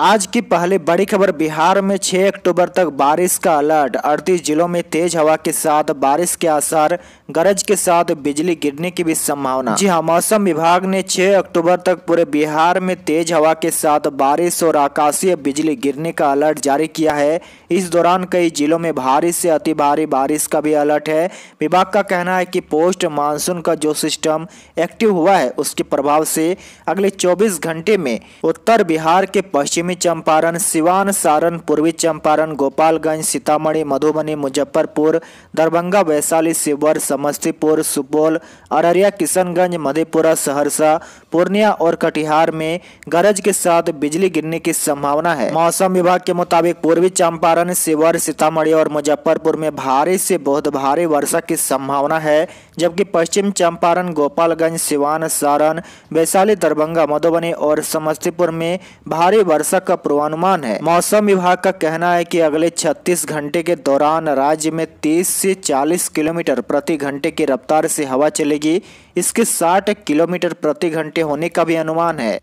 आज की पहले बड़ी खबर बिहार में 6 अक्टूबर तक बारिश का अलर्ट अड़तीस जिलों में तेज हवा के साथ बारिश के आसार गरज के साथ बिजली गिरने की भी संभावना जी हाँ मौसम विभाग ने 6 अक्टूबर तक पूरे बिहार में तेज हवा के साथ बारिश और आकाशीय बिजली गिरने का अलर्ट जारी किया है इस दौरान कई जिलों में भारी से अति भारी बारिश का भी अलर्ट है विभाग का कहना है कि पोस्ट मानसून का जो सिस्टम एक्टिव हुआ है उसके प्रभाव से अगले चौबीस घंटे में उत्तर बिहार के पश्चिम पश्चिमी चंपारण सिवान सारण पूर्वी चंपारण गोपालगंज सीतामढ़ी मधुबनी मुजफ्फरपुर दरभंगा वैशाली शिवहर समस्तीपुर सुपौल अररिया किशनगंज मधेपुरा सहरसा पूर्णिया और कटिहार में गरज के साथ बिजली गिरने की संभावना है मौसम विभाग के मुताबिक पूर्वी चंपारण शिवहर सीतामढ़ी और मुजफ्फरपुर में भारी से बहुत भारी वर्षा की संभावना है जबकि पश्चिम चंपारण गोपालगंज सिवान सारण वैशाली दरभंगा मधुबनी और समस्तीपुर में भारी वर्षा वर्षा का पूर्वानुमान है मौसम विभाग का कहना है कि अगले 36 घंटे के दौरान राज्य में 30 से 40 किलोमीटर प्रति घंटे की रफ्तार से हवा चलेगी इसके 60 किलोमीटर प्रति घंटे होने का भी अनुमान है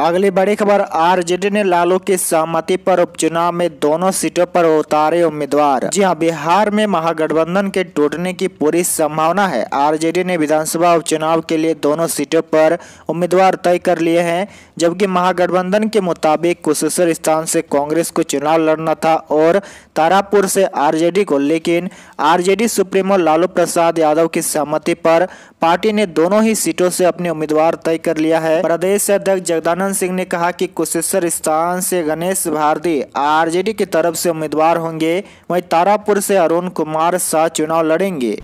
अगली बड़ी खबर आरजेडी ने लालू की सहमति पर उपचुनाव में दोनों सीटों पर उतारे उम्मीदवार जी हां बिहार में महागठबंधन के टूटने की पूरी संभावना है आरजेडी ने विधानसभा उपचुनाव के लिए दोनों सीटों पर उम्मीदवार तय कर लिए हैं जबकि महागठबंधन के मुताबिक कुशेश्वर स्थान से कांग्रेस को चुनाव लड़ना था और तारापुर से आर को लेकिन आर सुप्रीमो लालू प्रसाद यादव की सहमति पर पार्टी ने दोनों ही सीटों से अपने उम्मीदवार तय कर लिया है प्रदेश अध्यक्ष जगदान आनंद सिंह ने कहा कि कुशेश्वर स्थान से गणेश भारती आरजेडी की तरफ से उम्मीदवार होंगे वहीं तारापुर से अरुण कुमार शाह चुनाव लड़ेंगे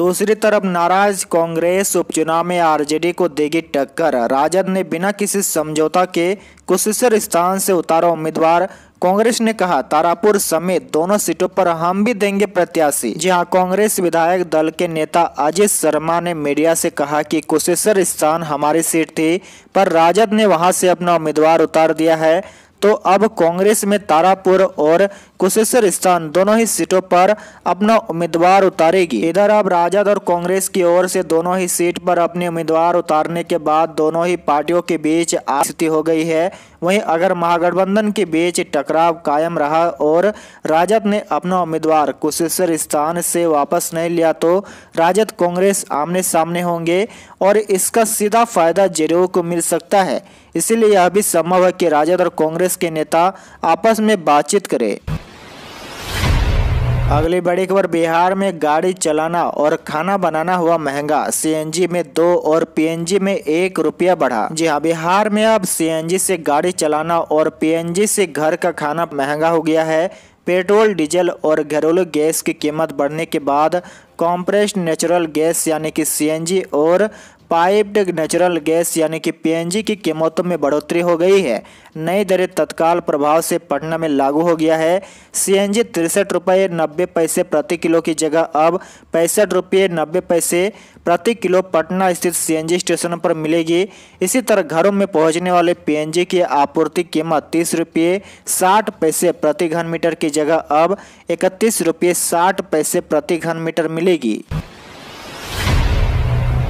दूसरी तरफ नाराज कांग्रेस उपचुनाव में आरजेडी को देगी टक्कर राजद ने बिना किसी समझौता के कुशेश्वर स्थान से उतारा उम्मीदवार कांग्रेस ने कहा तारापुर समेत दोनों सीटों पर हम भी देंगे प्रत्याशी जी हाँ कांग्रेस विधायक दल के नेता अजय शर्मा ने मीडिया से कहा कि कुशेश्वर स्थान हमारी सीट थी पर राजद ने वहां से अपना उम्मीदवार उतार दिया है तो अब कांग्रेस में तारापुर और कुशेश्वर स्थान दोनों ही सीटों पर अपना उम्मीदवार उतारेगी इधर अब राजद और कांग्रेस की ओर से दोनों ही सीट पर अपने उम्मीदवार उतारने के बाद दोनों ही पार्टियों के बीच आस्थिति हो गई है वहीं अगर महागठबंधन के बीच टकराव कायम रहा और राजद ने अपना उम्मीदवार कुशेश्वर स्थान से वापस नहीं लिया तो राजद कांग्रेस आमने सामने होंगे और इसका सीधा फायदा जेडीयू को मिल सकता है इसीलिए यह भी संभव है कि राजद और कांग्रेस के नेता आपस में बातचीत करें अगली बड़ी खबर बिहार में गाड़ी चलाना और खाना बनाना हुआ महंगा सीएनजी में दो और पीएनजी में एक रुपया बढ़ा जी हाँ बिहार में अब सीएनजी से गाड़ी चलाना और पीएनजी से घर का खाना महंगा हो गया है पेट्रोल डीजल और घरेलू गैस की कीमत बढ़ने के बाद कॉम्प्रेस्ड नेचुरल गैस यानी कि सीएनजी और पाइप्ड नेचुरल गैस यानी कि पीएनजी की कीमतों में बढ़ोतरी हो गई है नई दरें तत्काल प्रभाव से पटना में लागू हो गया है सीएनजी तिरसठ रुपये नब्बे पैसे प्रति किलो की जगह अब पैंसठ रुपये नब्बे पैसे प्रति किलो पटना स्थित सीएनजी स्टेशनों पर मिलेगी इसी तरह घरों में पहुंचने वाले पीएनजी की आपूर्ति कीमत तीस रुपये साठ पैसे प्रति घन मीटर की जगह अब इकतीस रुपये साठ पैसे प्रति घन मीटर मिलेगी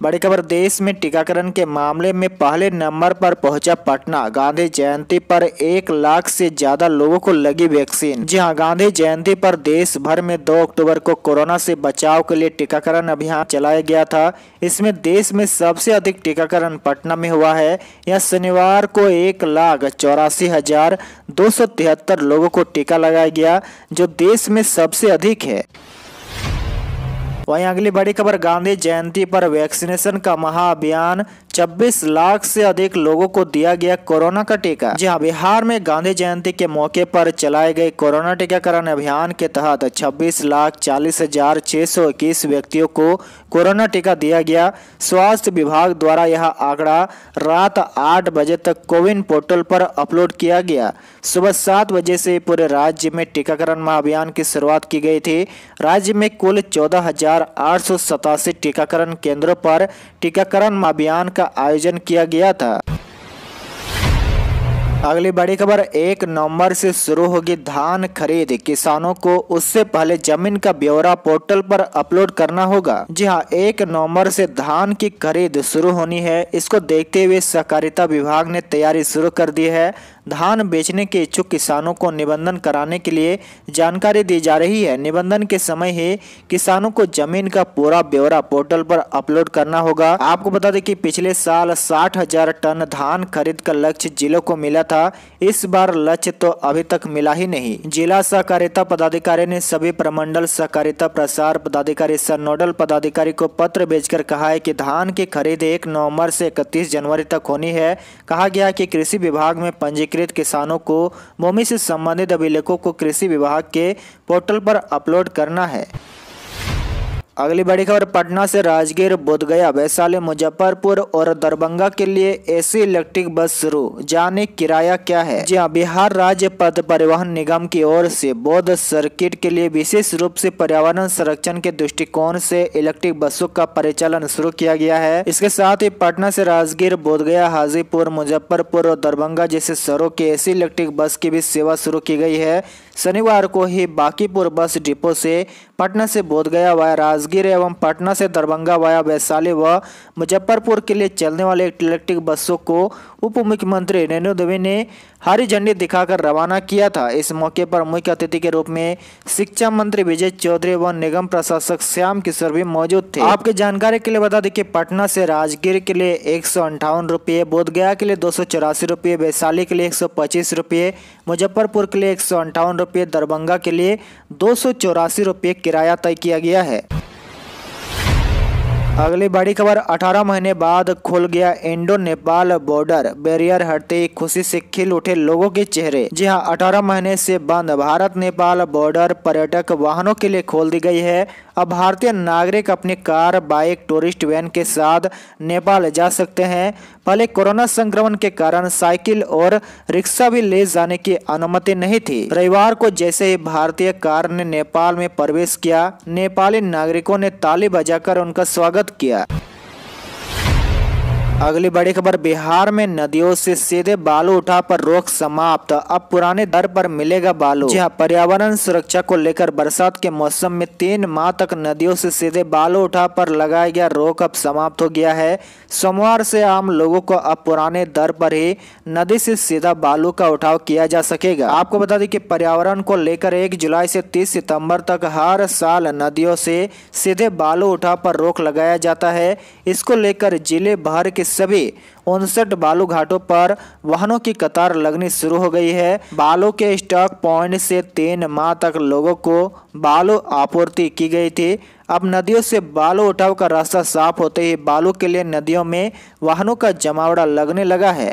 बड़ी खबर देश में टीकाकरण के मामले में पहले नंबर पर पहुंचा पटना गांधी जयंती पर एक लाख से ज्यादा लोगों को लगी वैक्सीन जी हाँ गांधी जयंती पर देश भर में दो अक्टूबर को कोरोना से बचाव के लिए टीकाकरण अभियान चलाया गया था इसमें देश में सबसे अधिक टीकाकरण पटना में हुआ है यह शनिवार को एक लाख चौरासी हजार दो सौ तिहत्तर लोगों को टीका लगाया गया जो देश में सबसे अधिक है वहीं अगली बड़ी खबर गांधी जयंती पर वैक्सीनेशन का महाअभियान 26 लाख से अधिक लोगों को दिया गया कोरोना का टीका जी हाँ बिहार में गांधी जयंती के मौके पर चलाए गए कोरोना टीकाकरण अभियान के तहत 26 लाख चालीस हजार छह सौ इक्कीस व्यक्तियों को कोरोना टीका दिया गया स्वास्थ्य विभाग द्वारा यह आंकड़ा रात आठ बजे तक कोविन पोर्टल पर अपलोड किया गया सुबह सात बजे से पूरे राज्य में टीकाकरण महाअभियान की शुरुआत की गई थी राज्य में कुल चौदह टीकाकरण केंद्रों पर टीकाकरण अभियान का आयोजन किया गया था अगली बड़ी खबर एक नवंबर से शुरू होगी धान खरीद किसानों को उससे पहले जमीन का ब्यौरा पोर्टल पर अपलोड करना होगा जी हाँ एक नवंबर से धान की खरीद शुरू होनी है इसको देखते हुए सहकारिता विभाग ने तैयारी शुरू कर दी है धान बेचने के इच्छुक किसानों को निबंधन कराने के लिए जानकारी दी जा रही है निबंधन के समय ही किसानों को जमीन का पूरा ब्यौरा पोर्टल पर अपलोड करना होगा आपको बता दें कि पिछले साल साठ हजार टन धान खरीद का लक्ष्य जिलों को मिला था इस बार लक्ष्य तो अभी तक मिला ही नहीं जिला सहकारिता पदाधिकारी ने सभी प्रमंडल सहकारिता प्रसार पदाधिकारी सर नोडल पदाधिकारी को पत्र भेजकर कहा है की धान की खरीद एक नवम्बर से इकतीस जनवरी तक होनी है कहा गया की कृषि विभाग में पंजीकृत पंजीकृत किसानों को भूमि से संबंधित अभिलेखों को कृषि विभाग के पोर्टल पर अपलोड करना है अगली बड़ी खबर पटना से राजगीर बोधगया वैशाली मुजफ्फरपुर और दरभंगा के लिए एसी इलेक्ट्रिक बस शुरू जाने किराया क्या है जी हाँ बिहार राज्य पद परिवहन निगम की ओर से बौद्ध सर्किट के लिए विशेष रूप से पर्यावरण संरक्षण के दृष्टिकोण से इलेक्ट्रिक बसों का परिचालन शुरू किया गया है इसके साथ ही पटना से राजगीर बोधगया हाजीपुर मुजफ्फरपुर और दरभंगा जैसे शहरों के एसी इलेक्ट्रिक बस की भी सेवा शुरू की गई है शनिवार को ही बाकीपुर बस डिपो से पटना से बोधगया वाया राजगीर एवं पटना से दरभंगा वाया वैशाली व मुजफ्फरपुर के लिए चलने वाले इलेक्ट्रिक बसों को उप मुख्यमंत्री नरेंद्र दुबे ने हरी झंडी दिखाकर रवाना किया था इस मौके पर मुख्य अतिथि के रूप में शिक्षा मंत्री विजय चौधरी व निगम प्रशासक श्याम किशोर भी मौजूद थे आपकी जानकारी के लिए बता दें कि पटना से राजगीर के लिए एक सौ अंठावन रुपये बोधगया के लिए दो सौ चौरासी रुपये वैशाली के लिए एक सौ पच्चीस रुपये मुजफ्फरपुर के लिए एक सौ अंठावन रुपये दरभंगा के लिए दो सौ चौरासी रुपये किराया तय किया गया है अगली बड़ी खबर 18 महीने बाद खुल गया इंडो नेपाल बॉर्डर बैरियर हटते ही खुशी से खिल उठे लोगों के चेहरे जी हाँ अठारह महीने से बंद भारत नेपाल बॉर्डर पर्यटक वाहनों के लिए खोल दी गई है अब भारतीय नागरिक अपनी कार बाइक टूरिस्ट वैन के साथ नेपाल जा सकते हैं पहले कोरोना संक्रमण के कारण साइकिल और रिक्शा भी ले जाने की अनुमति नहीं थी रविवार को जैसे ही भारतीय कार ने नेपाल में प्रवेश किया नेपाली नागरिकों ने ताली बजाकर उनका स्वागत किया अगली बड़ी खबर बिहार में नदियों से सीधे बालू उठा पर रोक समाप्त अब पुराने दर पर मिलेगा बालू जहां पर्यावरण सुरक्षा को लेकर बरसात के मौसम में तीन माह तक नदियों से सीधे बालू उठा पर लगाया गया रोक अब समाप्त हो गया है सोमवार से आम लोगों को अब पुराने दर पर ही नदी से सीधा बालू का उठाव किया जा सकेगा आपको बता दें की पर्यावरण को लेकर एक जुलाई से तीस सितम्बर तक हर साल नदियों से सीधे बालू उठा पर रोक लगाया जाता है इसको लेकर जिले भर के सभी उनसठ बालू घाटों पर वाहनों की कतार लगनी शुरू हो गई है बालू के स्टॉक पॉइंट से तीन माह तक लोगों को बालू आपूर्ति की गई थी अब नदियों से बालू उठाव का रास्ता साफ होते ही बालू के लिए नदियों में वाहनों का जमावड़ा लगने लगा है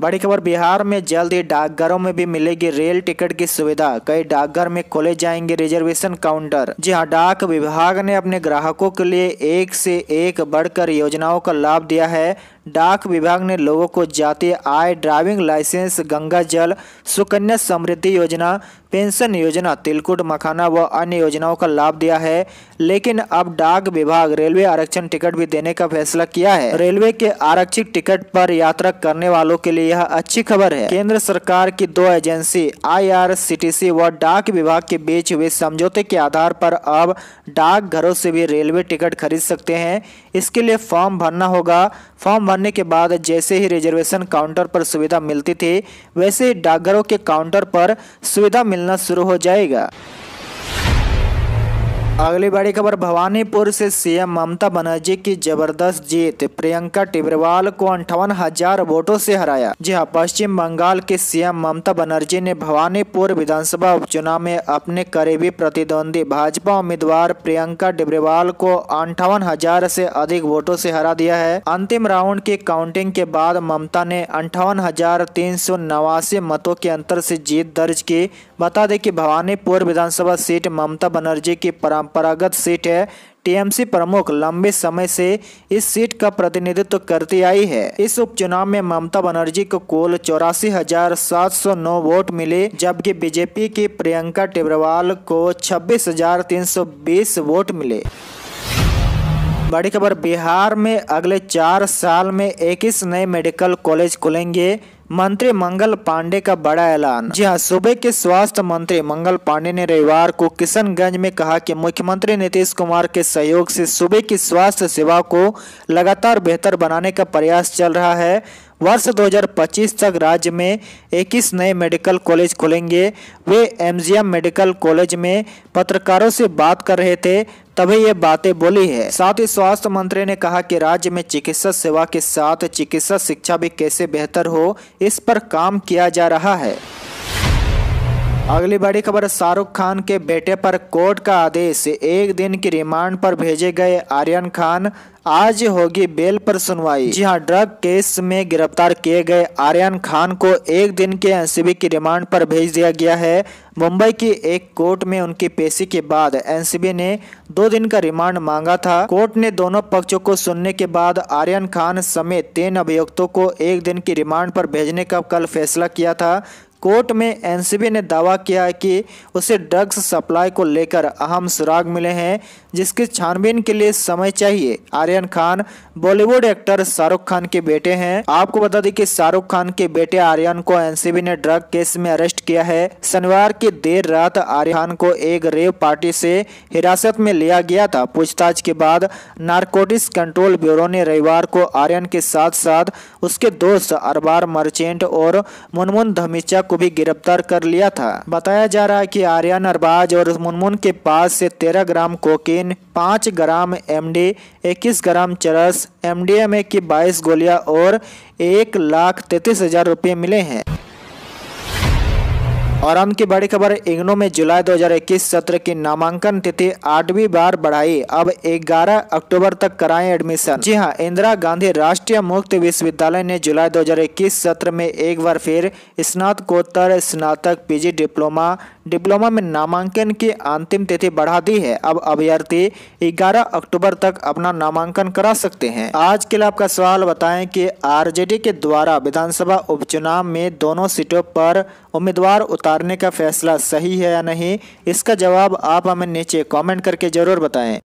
बड़ी खबर बिहार में जल्द ही डाकघरों में भी मिलेगी रेल टिकट की सुविधा कई डाकघर में खोले जाएंगे रिजर्वेशन काउंटर जी हाँ डाक विभाग ने अपने ग्राहकों के लिए एक से एक बढ़कर योजनाओं का लाभ दिया है डाक विभाग ने लोगों को जातीय आय ड्राइविंग लाइसेंस गंगा जल सुकन्या समृद्धि योजना पेंशन योजना तिलकुट मखाना व अन्य योजनाओं का लाभ दिया है लेकिन अब डाक विभाग रेलवे आरक्षण टिकट भी देने का फैसला किया है रेलवे के आरक्षित टिकट पर यात्रा करने वालों के लिए यह अच्छी खबर है केंद्र सरकार की दो एजेंसी आईआरसीटीसी व डाक विभाग के बीच हुए समझौते के आधार पर अब डाक घरों से भी रेलवे टिकट खरीद सकते हैं इसके लिए फॉर्म भरना होगा फॉर्म भरने के बाद जैसे ही रिजर्वेशन काउंटर पर सुविधा मिलती थी वैसे ही डाकघरों के काउंटर पर सुविधा मिलना शुरू हो जाएगा अगली बड़ी खबर भवानीपुर से सीएम ममता बनर्जी की जबरदस्त जीत प्रियंका टिबरेवाल को अंठावन हजार वोटों से हराया जी हाँ पश्चिम बंगाल के सीएम ममता बनर्जी ने भवानीपुर विधानसभा उपचुनाव में अपने करीबी प्रतिद्वंदी भाजपा उम्मीदवार प्रियंका डिब्रेवाल को अंठावन हजार से अधिक वोटों से हरा दिया है अंतिम राउंड की काउंटिंग के बाद ममता ने अंठावन हजार तीन सौ नवासी मतों के अंतर से जीत दर्ज की बता दें कि भवानीपुर विधानसभा सीट ममता बनर्जी की परंपरा परंपरागत सीट है टीएमसी प्रमुख लंबे समय से इस सीट का प्रतिनिधित्व करती आई है इस उपचुनाव में ममता बनर्जी को कुल चौरासी हजार सात सौ नौ वोट मिले जबकि बीजेपी की प्रियंका टिब्रवाल को छब्बीस हजार तीन सौ बीस वोट मिले बड़ी खबर बिहार में अगले चार साल में इक्कीस नए मेडिकल कॉलेज खुलेंगे मंत्री मंगल पांडे का बड़ा ऐलान जी हाँ सूबे के स्वास्थ्य मंत्री मंगल पांडे ने रविवार को किशनगंज में कहा कि मुख्यमंत्री नीतीश कुमार के सहयोग से सूबे की स्वास्थ्य सेवा को लगातार बेहतर बनाने का प्रयास चल रहा है वर्ष 2025 तक राज्य में 21 नए मेडिकल कॉलेज खुलेंगे वे एमजीएम मेडिकल कॉलेज में पत्रकारों से बात कर रहे थे तभी ये बातें बोली है साथ ही स्वास्थ्य मंत्री ने कहा कि राज्य में चिकित्सा सेवा के साथ चिकित्सा शिक्षा भी कैसे बेहतर हो इस पर काम किया जा रहा है अगली बड़ी खबर शाहरुख खान के बेटे पर कोर्ट का आदेश एक दिन की रिमांड पर भेजे गए आर्यन खान आज होगी बेल पर सुनवाई जी हां ड्रग केस में गिरफ्तार किए गए आर्यन खान को एक दिन के एनसीबी की रिमांड पर भेज दिया गया है मुंबई की एक कोर्ट में उनकी पेशी के बाद एनसीबी ने दो दिन का रिमांड मांगा था कोर्ट ने दोनों पक्षों को सुनने के बाद आर्यन खान समेत तीन अभियुक्तों को एक दिन की रिमांड पर भेजने का कल फैसला किया था कोर्ट में एनसीबी ने दावा किया है कि उसे ड्रग्स सप्लाई को लेकर अहम सुराग मिले हैं जिसकी छानबीन के लिए समय चाहिए आर्यन खान बॉलीवुड एक्टर शाहरुख खान के बेटे हैं आपको बता दें कि शाहरुख खान के बेटे आर्यन को एनसीबी ने ड्रग केस में अरेस्ट किया है शनिवार की देर रात आर्यन खान को एक रेव पार्टी से हिरासत में लिया गया था पूछताछ के बाद नारकोटिक्स कंट्रोल ब्यूरो ने रविवार को आर्यन के साथ साथ उसके दोस्त अरबार मर्चेंट और मुनमुन धमीचा को भी गिरफ्तार कर लिया था बताया जा रहा है कि आर्यन अरबाज और मुनमुन के पास से तेरह ग्राम कोकीन पाँच ग्राम एम डी इक्कीस ग्राम चरस एम की बाईस गोलियां और एक लाख तैतीस हजार रुपये मिले हैं और अंत की बड़ी खबर इग्नो में जुलाई 2021 सत्र की नामांकन तिथि आठवीं बार बढ़ाई अब 11 अक्टूबर तक कराएं एडमिशन जी हां इंदिरा गांधी राष्ट्रीय मुक्त विश्वविद्यालय ने जुलाई 2021 सत्र में एक बार फिर स्नातकोत्तर स्नातक पीजी डिप्लोमा डिप्लोमा में नामांकन की अंतिम तिथि बढ़ा दी है अब अभ्यर्थी ग्यारह अक्टूबर तक अपना नामांकन करा सकते हैं आज के लिए आपका सवाल बताएं कि आरजेडी के द्वारा विधानसभा उपचुनाव में दोनों सीटों पर उम्मीदवार उतार उतारने का फैसला सही है या नहीं इसका जवाब आप हमें नीचे कमेंट करके ज़रूर बताएं